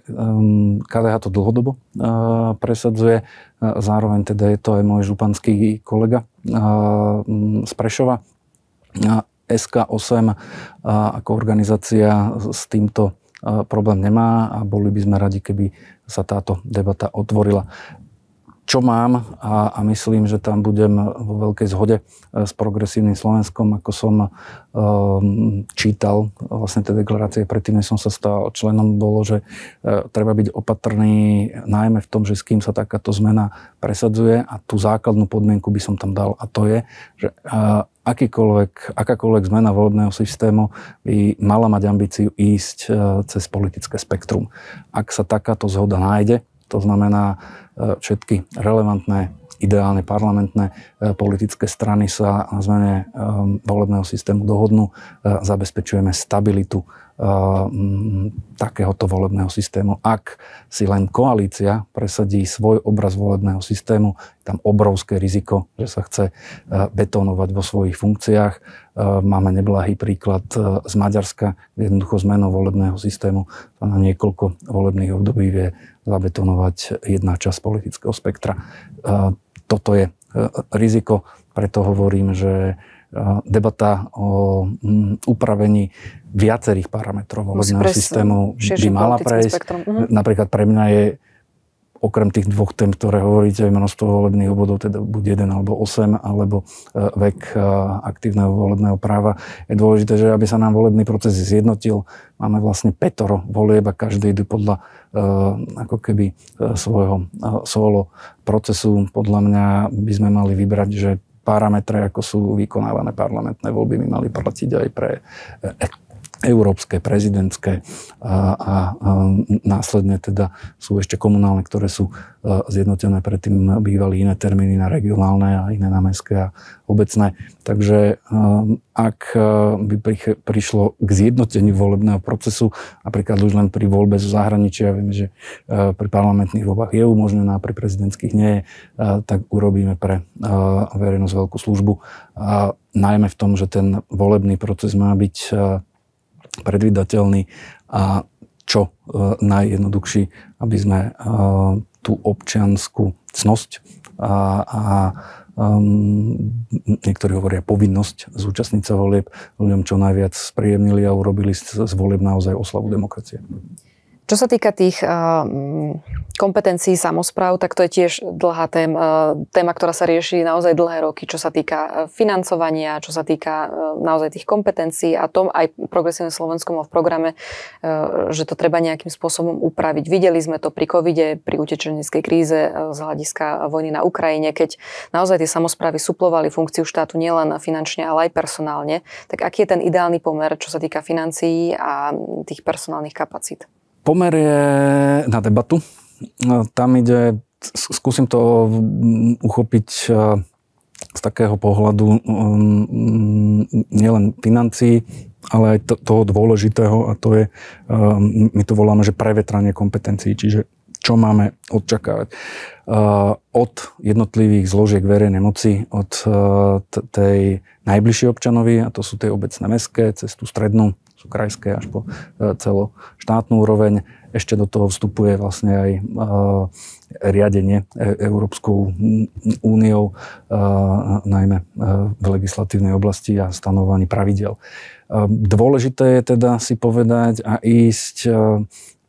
ehm, KDH to dlhodobo eh, presadzuje, eh, zároveň teda je to aj môj županský kolega eh, z Prešova. SK8 ako organizácia s týmto problém nemá a boli by sme radi, keby sa táto debata otvorila čo mám a, a myslím, že tam budem vo veľkej zhode e, s progresívnym Slovenskom, ako som um, čítal vlastne tie deklarácie predtým, som sa stal členom, bolo, že uh, treba byť opatrný najmä v tom, že s kým sa takáto zmena presadzuje a tú základnú podmienku by som tam dal a to je, že uh, akýkoľvek, akákoľvek zmena volebného systému by mala mať ambíciu ísť cez politické spektrum. Ak sa takáto zhoda nájde, to znamená, e, všetky relevantné ideálne parlamentné e, politické strany sa na zmene e, volebného systému dohodnú. Zabezpečujeme stabilitu Mm, takéhoto volebného systému. Ak si len koalícia presadí svoj obraz volebného systému, tam obrovské riziko, že sa chce betonovať vo svojich funkciách. Máme neblahý príklad z Maďarska, kde jednoducho zmenou volebného systému sa na niekoľko volebných období vie zabetonovať jedna časť politického spektra. Toto je riziko, preto hovorím, že debata o mm, upravení viacerých parametrov volebného systému by mala prejsť. Mhm. Napríklad pre mňa je okrem tých dvoch tém, ktoré hovoríte, množstvo volebných obvodov, teda buď 1 alebo 8, alebo e, vek e, aktívneho volebného práva, je dôležité, že aby sa nám volebný proces zjednotil, máme vlastne petoro volieb a každý idú podľa e, ako keby svojho solo procesu. Podľa mňa by sme mali vybrať, že parametre, ako sú vykonávané parlamentné voľby, by mali platiť aj pre eh, európske, prezidentské a, a, a následne teda sú ešte komunálne, ktoré sú e, zjednotené, predtým bývali iné termíny na regionálne a iné na mestské a obecné. Takže e, ak e, by prišlo k zjednoteniu volebného procesu, napríklad už len pri voľbe zo zahraničia, viem, že pri parlamentných voľbách je umožnená, pri prezidentských nie je, tak urobíme pre verejnosť veľkú službu. A najmä v tom, že ten volebný proces má byť predvydateľný a čo e, najjednoduchší, aby sme e, tú občianskú cnosť a, a um, niektorí hovoria povinnosť zúčastniť sa volieb ľuďom čo najviac spríjemnili a urobili z, z volieb naozaj oslavu demokracie. Čo sa týka tých eh, mm, kompetencií samozpráv, tak to je tiež dlhá téma, eh, téma, ktorá sa rieši naozaj dlhé roky, čo sa týka eh, financovania, čo sa týka naozaj tých kompetencií a tom aj Progresívne Slovensko má v programe, že to treba nejakým spôsobom upraviť. Videli sme to pri covide, pri utečeneckej kríze z hľadiska vojny na Ukrajine, keď naozaj tie samozprávy suplovali funkciu štátu nielen finančne, ale aj personálne. Tak aký je ten ideálny pomer, čo sa týka financií a mm, tých personálnych kapacít? Pomer je na debatu. Tam ide, skúsim to mm, uchopiť e, z takého pohľadu mm, mm, nielen financií, ale aj toho dôležitého a to je, e, my to voláme, že prevetranie kompetencií, čiže čo máme odčakávať. E, od jednotlivých zložiek verejnej moci, od tej najbližšej občanovi, a to sú tie obecné meské, cez tú strednú sú krajské až po e, celoštátnu úroveň. Ešte do toho vstupuje vlastne aj e, riadenie e, Európskou úniou, najmä v legislatívnej oblasti a stanovaní pravidel. Dôležité je teda si povedať a ísť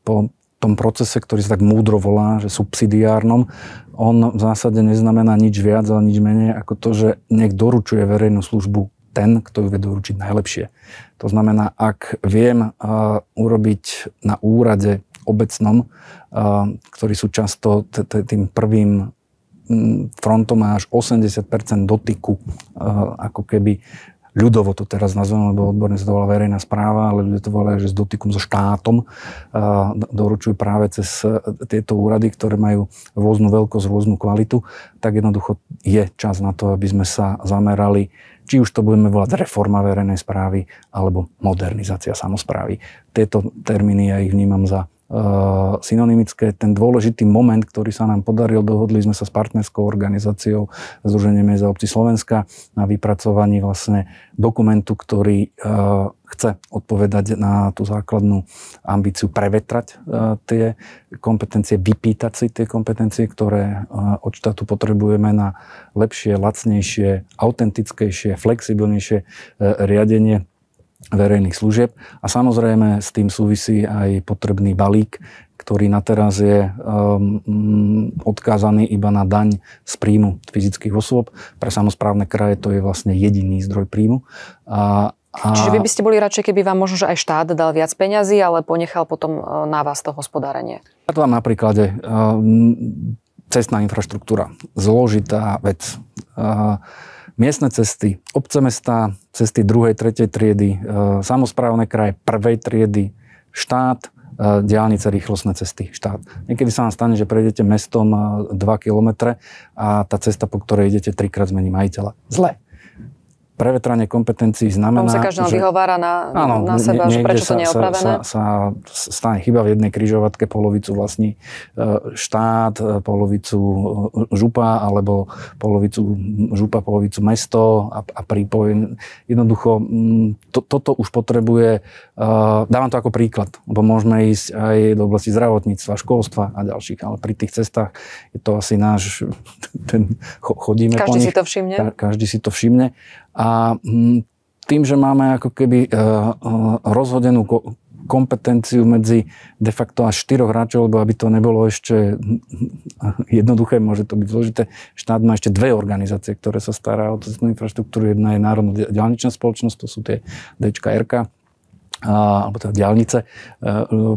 po tom procese, ktorý sa tak múdro volá, že subsidiárnom, on v zásade neznamená nič viac, ale nič menej ako to, že nech doručuje verejnú službu ten, kto ju vedú uručiť najlepšie. To znamená, ak viem eh, urobiť na úrade obecnom, eh, ktorí sú často tým prvým mm, frontom až 80 dotyku eh, ako keby ľudovo to teraz nazvem, lebo odborne sa to volá verejná správa, ale ľudia to volajú, že s dotykom so štátom doručujú práve cez e, tieto úrady, ktoré majú rôznu veľkosť, rôznu kvalitu, tak jednoducho je čas na to, aby sme sa zamerali či už to budeme volať reforma verejnej správy alebo modernizácia samozprávy. Tieto termíny ja ich vnímam za Eh, synonymické, ten dôležitý moment, ktorý sa nám podaril, dohodli sme sa s partnerskou organizáciou Združenie miest a obci Slovenska na vypracovaní vlastne dokumentu, ktorý eh, chce odpovedať na tú základnú ambíciu prevetrať eh, tie kompetencie, vypýtať si tie kompetencie, ktoré od štátu potrebujeme na lepšie, lacnejšie, autentickejšie, flexibilnejšie riadenie verejných služieb. A samozrejme s tým súvisí aj potrebný balík, ktorý na teraz je um, odkázaný iba na daň z príjmu fyzických osôb. Pre samozprávne kraje to je vlastne jediný zdroj príjmu. A, a... Čiže vy by ste boli radšej, keby vám možno, že aj štát dal viac peňazí, ale ponechal potom e, na vás to hospodárenie. Ja to vám na príklade. Um, cestná infraštruktúra. Zložitá vec. Uh, miestne cesty, obce mesta, cesty druhej, tretej triedy, e, samozprávne kraje prvej triedy, štát, e, diálnice, rýchlostné cesty, štát. Niekedy sa vám stane, že prejdete mestom 2 e, km a tá cesta, po ktorej idete, trikrát zmení majiteľa. Zle prevetranie kompetencií znamená... Tam sa každá že... vyhovára na, áno, na seba, že prečo sa, to Sa, sa, sa stane chyba v jednej križovatke, polovicu vlastní e, štát, e, polovicu e, župa, alebo polovicu župa, polovicu mesto a, a prípoj. Jednoducho, mm, to, toto už potrebuje... Dávam to ako príklad, lebo môžeme ísť aj do oblasti zdravotníctva, školstva a ďalších, ale pri tých cestách je to asi náš... Ten, chodíme Každý po nich, si to všimne. Ka, každý si to všimne. A mm, tým, že máme ako keby eh, eh, rozhodenú kompetenciu medzi de facto až štyroch hráčov, lebo aby to nebolo ešte hm, hm, jednoduché, môže to byť zložité. Štát má ešte dve organizácie, ktoré sa stará o cestnú infraštruktúru. Jedna je Národná ďalničná spoločnosť, to sú tie DKRK, alebo teda diálnice e,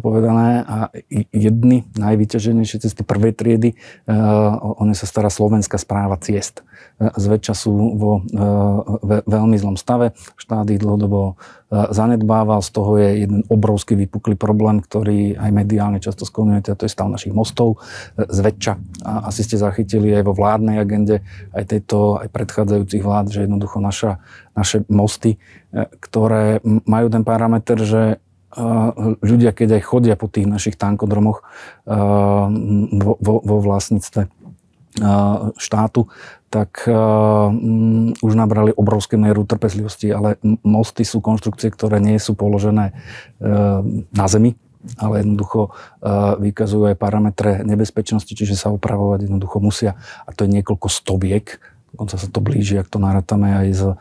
povedané a jedny najvyťaženejšie cesty prvej triedy e, o ne sa stará slovenská správa ciest. E, zväčša sú vo veľmi zlom stave, štády dlhodobo E, zanedbával. Z toho je jeden obrovský vypuklý problém, ktorý aj mediálne často skloňujete, a to je stav našich mostov e, zväčša. A asi ste zachytili aj vo vládnej agende, aj tejto, aj predchádzajúcich vlád, že jednoducho naša, naše mosty, e, ktoré majú ten parameter, že ľudia, keď aj chodia po tých našich tankodromoch vo, vo, vo vlastníctve štátu, tak mm, už nabrali obrovské mieru trpezlivosti, ale mosty sú konštrukcie, ktoré nie sú položené e, na zemi, ale jednoducho e, vykazujú aj parametre nebezpečnosti, čiže sa opravovať jednoducho musia. A to je niekoľko stobiek, dokonca sa to blíži, ak to narátame aj s, e,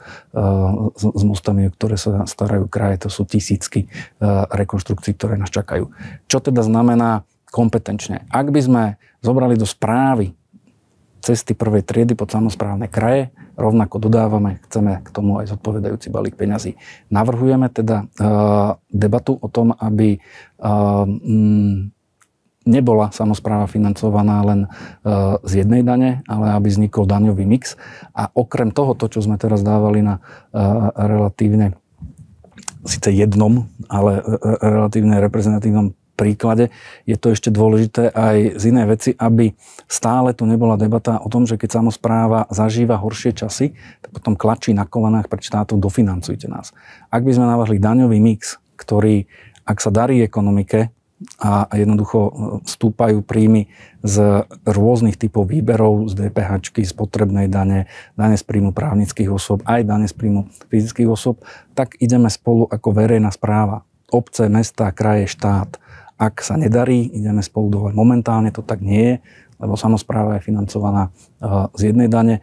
s, s mostami, ktoré sa starajú kraje, to sú tisícky rekonstrukcií, rekonštrukcií, ktoré nás čakajú. Čo teda znamená kompetenčne? Ak by sme zobrali do správy cesty prvej triedy pod samozprávne kraje. Rovnako dodávame, chceme k tomu aj zodpovedajúci balík peňazí. Navrhujeme teda eh, debatu o tom, aby eh, mm, nebola samozpráva financovaná len eh, z jednej dane, ale aby vznikol daňový mix. A okrem toho, to, čo sme teraz dávali na relatívne síce jednom, ale relatívne reprezentatívnom príklade, je to ešte dôležité aj z inej veci, aby stále tu nebola debata o tom, že keď samozpráva zažíva horšie časy, tak potom klačí na kolenách pred štátom, dofinancujte nás. Ak by sme navrhli daňový mix, ktorý, ak sa darí ekonomike, a jednoducho e, stúpajú príjmy z rôznych typov výberov, z DPH, z potrebnej dane, dane z príjmu právnických osôb, aj dane z príjmu fyzických osôb, tak ideme spolu ako verejná správa. Obce, mesta, kraje, štát – ak sa nedarí, ideme spolu dole. Momentálne to tak nie je, lebo samozpráva je financovaná eh, z jednej dane eh,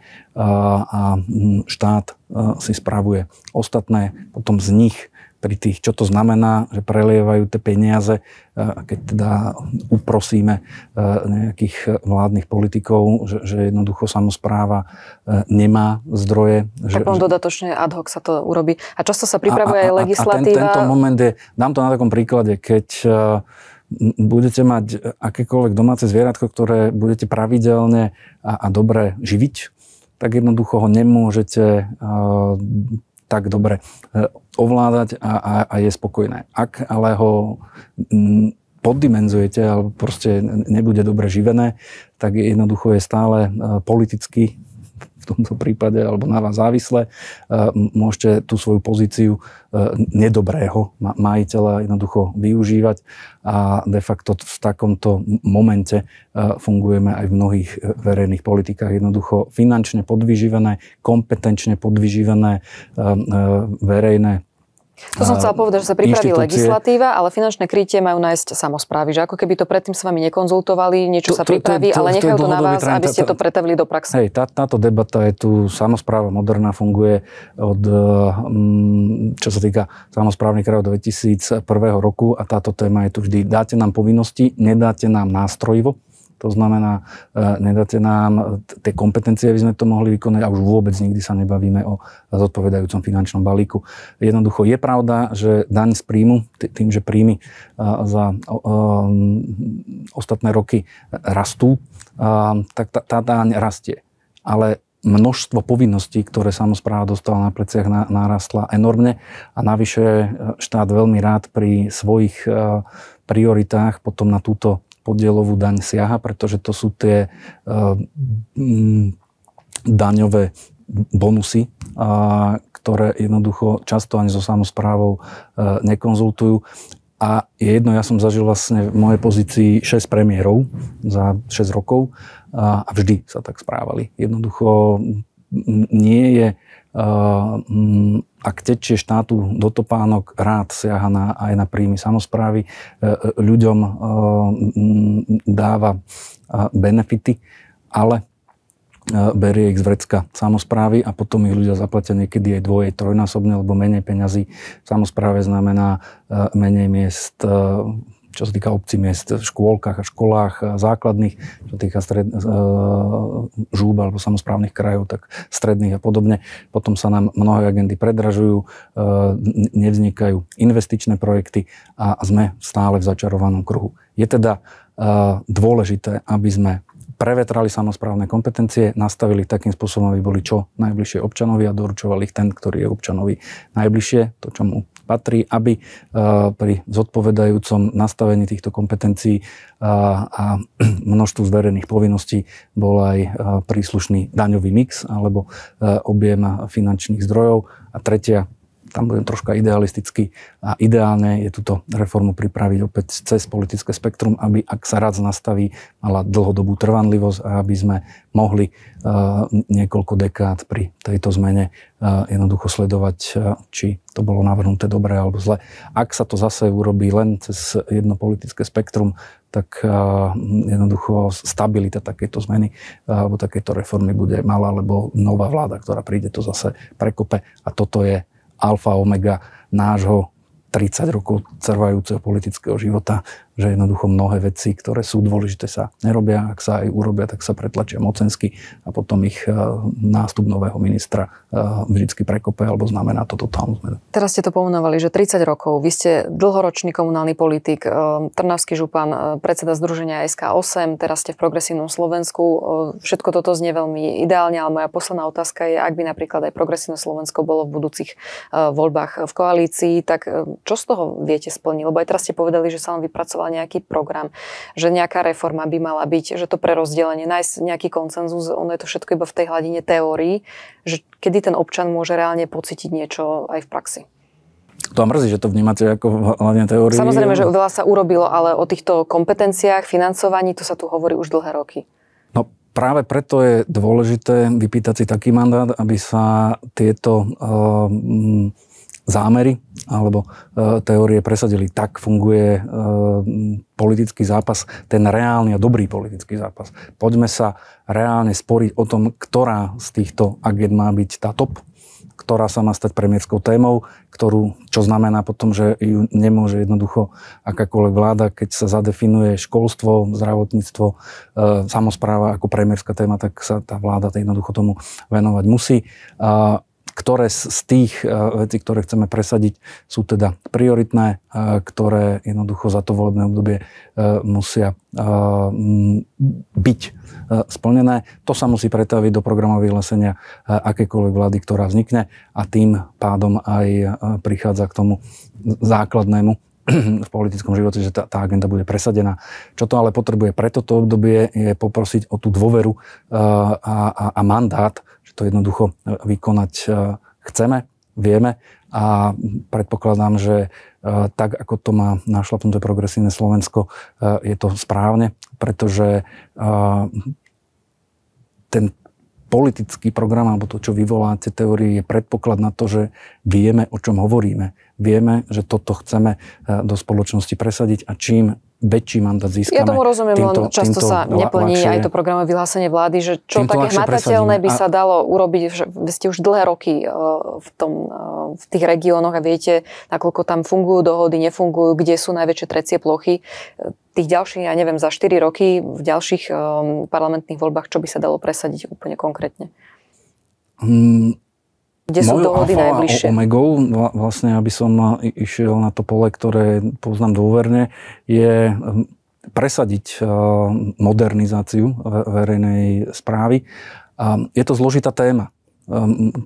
a mm, štát eh, si spravuje ostatné, potom z nich pri tých, čo to znamená, že prelievajú tie peniaze, e, keď teda uprosíme e, nejakých e, vládnych politikov, že, že jednoducho samozpráva nemá zdroje. Tak on dodatočne ad hoc sa to urobí. A často sa pripravuje a, a, aj legislatíva. A ten, tento moment je, dám to na takom príklade, keď budete mať akékoľvek domáce zvieratko, ktoré budete pravidelne a, a dobre živiť, tak jednoducho ho nemôžete tak dobre e, ovládať a, a, a je spokojné. Ak ale ho poddimenzujete alebo proste nebude dobre živené, tak jednoducho je stále e, politicky v tomto prípade alebo na vás závisle, e, môžete tú svoju pozíciu e, nedobrého majiteľa jednoducho využívať a de facto v takomto momente e, fungujeme aj v mnohých verejných politikách. Jednoducho finančne podvyživené, kompetenčne podvyživené verejné to som chcela povedať, že sa pripraví legislatíva, ale finančné krytie majú nájsť samozprávy. Že ako keby to predtým s vami nekonzultovali, niečo to, sa pripraví, to, to, ale nechajú to na vás, trend, aby ste to pretavili do praxe. Hej, tá, táto debata je tu, samozpráva moderná funguje od, eh, mm, čo sa týka samozprávnych krajov 2001 roku a táto téma je tu vždy. Dáte nám povinnosti, nedáte nám nástrojivo, to znamená, e, nedáte nám e, tie kompetencie, aby sme to mohli vykonať a už vôbec nikdy sa nebavíme o zodpovedajúcom finančnom balíku. Jednoducho je pravda, že daň z príjmu, tým, že príjmy e, za ostatné roky rastú, tak tá daň rastie. Ale množstvo povinností, ktoré samozpráva dostala na pleciach, narastla enormne a navyše štát veľmi rád pri svojich prioritách potom na túto podielovú daň siaha, pretože to sú tie eh, mm, daňové bonusy, ktoré jednoducho často ani so samozprávou eh, nekonzultujú. A je jedno, ja som zažil vlastne v mojej pozícii 6 premiérov za 6 rokov a vždy sa tak správali. Jednoducho nie je Ehm, mm, ak tečie štátu do topánok, rád siaha na, aj na príjmy samozprávy, e, e, ľuďom ehm, mm, dáva e, benefity, ale berie ich z vrecka samozprávy a potom ich ľudia zaplatia niekedy aj dvoje, trojnásobne, lebo menej peňazí v samozpráve znamená menej miest čo sa týka obcí, miest, v škôlkach a školách základných, čo sa týka stred, e, žúb alebo samozprávnych krajov, tak stredných a podobne. Potom sa nám mnohé agendy predražujú, e, nevznikajú investičné projekty a sme stále v začarovanom kruhu. Je teda e, dôležité, aby sme prevetrali samozprávne kompetencie, nastavili takým spôsobom, aby boli čo najbližšie občanovi a doručovali ich ten, ktorý je občanovi najbližšie, to, čo mu patrí, aby eh, pri zodpovedajúcom nastavení týchto kompetencií eh, a množstvu zverených povinností bol aj eh, príslušný daňový mix alebo objem finančných zdrojov. A tretia tam budem troška idealisticky a ideálne je túto reformu pripraviť opäť cez politické spektrum, aby ak sa rád nastaví, mala dlhodobú trvanlivosť a aby sme mohli e, niekoľko dekád pri tejto zmene e, jednoducho sledovať, e, či to bolo navrhnuté dobre alebo zle. Ak sa to zase urobí len cez jedno politické spektrum, tak jednoducho stabilita takéto zmeny alebo takéto reformy bude malá, lebo nová vláda, ktorá príde, to zase prekope a toto je alfa omega nášho 30 rokov trvajúceho politického života že jednoducho mnohé veci, ktoré sú dôležité, sa nerobia. Ak sa aj urobia, tak sa pretlačia mocensky a potom ich e, nástup nového ministra e, vždycky prekope alebo znamená to totálnu zmenu. Teraz ste to pomenovali, že 30 rokov. Vy ste dlhoročný komunálny politik, e, Trnavský župan, predseda Združenia SK8, teraz ste v progresívnom Slovensku. Všetko toto znie veľmi ideálne, ale moja posledná otázka je, ak by napríklad aj progresívne Slovensko bolo v budúcich voľbách v koalícii, tak čo z toho viete splniť? Lebo aj teraz ste povedali, že sa vám vypracoval vymyslela nejaký program, že nejaká reforma by mala byť, že to prerozdelenie, nájsť nejaký koncenzus, ono je to všetko iba v tej hladine teórií, že kedy ten občan môže reálne pocítiť niečo aj v praxi. To vám mrzí, že to vnímate ako hlavne teórii. Samozrejme, že veľa sa urobilo, ale o týchto kompetenciách, financovaní, to sa tu hovorí už dlhé roky. No práve preto je dôležité vypýtať si taký mandát, aby sa tieto uh, zámery alebo e, teórie presadili. Tak funguje e, politický zápas, ten reálny a dobrý politický zápas. Poďme sa reálne sporiť o tom, ktorá z týchto agent má byť tá top, ktorá sa má stať premiérskou témou, ktorú, čo znamená potom, že ju nemôže jednoducho akákoľvek vláda, keď sa zadefinuje školstvo, zdravotníctvo, e, samozpráva ako premiérska téma, tak sa tá vláda jednoducho tomu venovať musí. E, ktoré z tých e, vecí, ktoré chceme presadiť, sú teda prioritné, e, ktoré jednoducho za to volebné obdobie e, musia byť splnené. To sa musí pretaviť do programu vyhlásenia akékoľvek vlády, ktorá vznikne a tým pádom aj prichádza k tomu základnému v politickom živote, že tá, tá agenda bude presadená. Čo to ale potrebuje pre toto obdobie je poprosiť o tú dôveru a, a, a mandát že to jednoducho e, vykonať e, chceme, vieme a predpokladám, že e, tak, ako to má našlapnuté progresívne Slovensko, je to správne, pretože ten politický program alebo to, čo vyvoláte teórie, je predpoklad na to, že vieme, o čom hovoríme. Vieme, že toto chceme do spoločnosti presadiť a čím väčší mandát získame. Ja tomu rozumiem, týmto, len často sa neplní ľahšie, aj to programové vyhlásenie vlády, že čo také hmatateľné by a... sa dalo urobiť, že vy ste už dlhé roky e, v, tom, e, v tých regiónoch a viete, nakoľko tam fungujú dohody, nefungujú, kde sú najväčšie trecie plochy. E, tých ďalších, ja neviem, za 4 roky v ďalších parlamentných voľbách, čo by sa dalo presadiť úplne konkrétne? Hmm kde sú Mojou dohody alfa najbližšie? omegou, vlastne aby som e, išiel na to pole, ktoré poznám dôverne, je presadiť e, modernizáciu verejnej správy. Je to zložitá téma. E,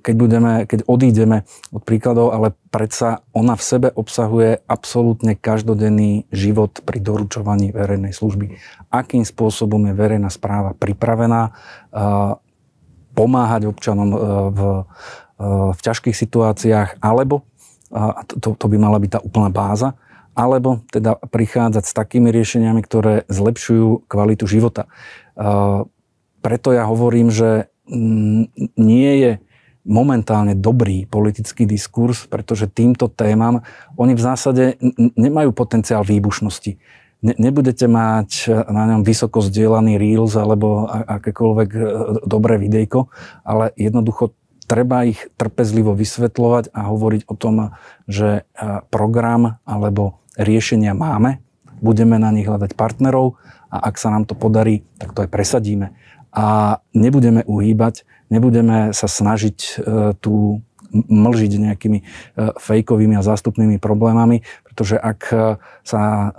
keď, budeme, keď odídeme od príkladov, ale predsa ona v sebe obsahuje absolútne každodenný život pri doručovaní verejnej služby. Akým spôsobom je verejná správa pripravená pomáhať občanom v v ťažkých situáciách, alebo, a to, to by mala byť tá úplná báza, alebo teda prichádzať s takými riešeniami, ktoré zlepšujú kvalitu života. Preto ja hovorím, že mm, nie je momentálne dobrý politický diskurs, pretože týmto témam oni v zásade nemajú potenciál výbušnosti. Ne, nebudete mať na ňom vysoko zdieľaný reels alebo akékoľvek e, dobré videjko, ale jednoducho treba ich trpezlivo vysvetľovať a hovoriť o tom, že e, program alebo riešenia máme, budeme na nich hľadať partnerov a ak sa nám to podarí, tak to aj presadíme. A nebudeme uhýbať, nebudeme sa snažiť e, tu mlžiť nejakými e, fejkovými a zástupnými problémami, pretože ak sa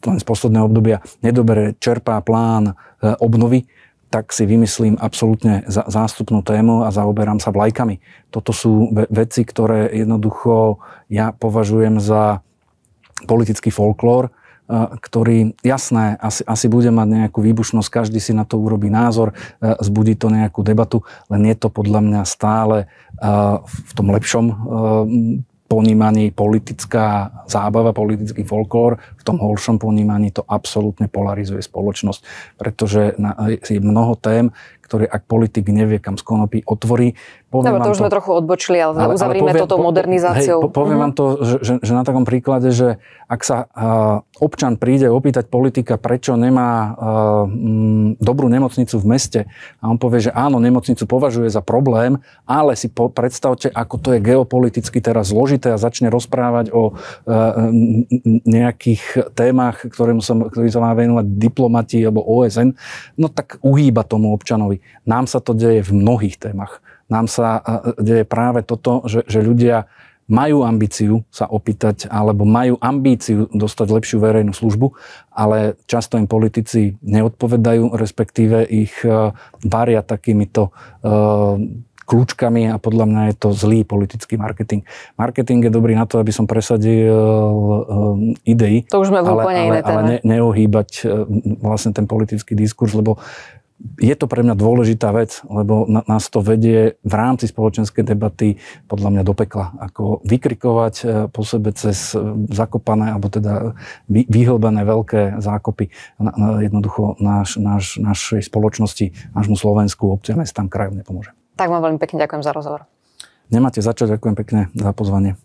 len z posledného obdobia nedobere čerpá plán obnovy, tak si vymyslím absolútne zástupnú tému a zaoberám sa vlajkami. Toto sú veci, ktoré jednoducho ja považujem za politický folklór, eh, ktorý, jasné, asi, asi bude mať nejakú výbušnosť, každý si na to urobí názor, eh, zbudí to nejakú debatu, len je to podľa mňa stále eh, v tom lepšom ponímaní politická zábava, politický folklór, v tom holšom ponímaní to absolútne polarizuje spoločnosť, pretože je mnoho tém, ktoré ak politik nevie, kam z konopy otvorí. Poviem Dobre, to už sme trochu odbočili, ale, ale uzavrime ale poviem, toto po, modernizáciou. Hej, po, poviem mm-hmm. vám to, že, že na takom príklade, že ak sa uh, občan príde opýtať politika, prečo nemá uh, m, dobrú nemocnicu v meste a on povie, že áno, nemocnicu považuje za problém, ale si po, predstavte, ako to je geopoliticky teraz zložité a začne rozprávať o uh, nejakých témach, ktorým ktorým sa má venovať diplomati alebo OSN, no tak uhýba tomu občanovi. Nám sa to deje v mnohých témach. Nám sa deje práve toto, že, že ľudia majú ambíciu sa opýtať alebo majú ambíciu dostať lepšiu verejnú službu, ale často im politici neodpovedajú, respektíve ich e, varia takýmito e, kľúčkami a podľa mňa je to zlý politický marketing. Marketing je dobrý na to, aby som presadil e, idei, to už sme ale, ale, ale ne, neohýbať vlastne ten politický diskurs, lebo je to pre mňa dôležitá vec, lebo nás to vedie v rámci spoločenskej debaty podľa mňa do pekla. Ako vykrikovať e, po sebe cez e, zakopané alebo teda vyhlbené veľké zákopy na, na, jednoducho náš, náš, našej spoločnosti, nášmu Slovensku, obciam, tam krajom nepomôže. Tak vám veľmi pekne ďakujem za rozhovor. Nemáte začať, ďakujem pekne za pozvanie.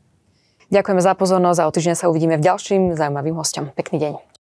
Ďakujeme za pozornosť a o týždeň sa uvidíme v ďalším zaujímavým hostom. Pekný deň.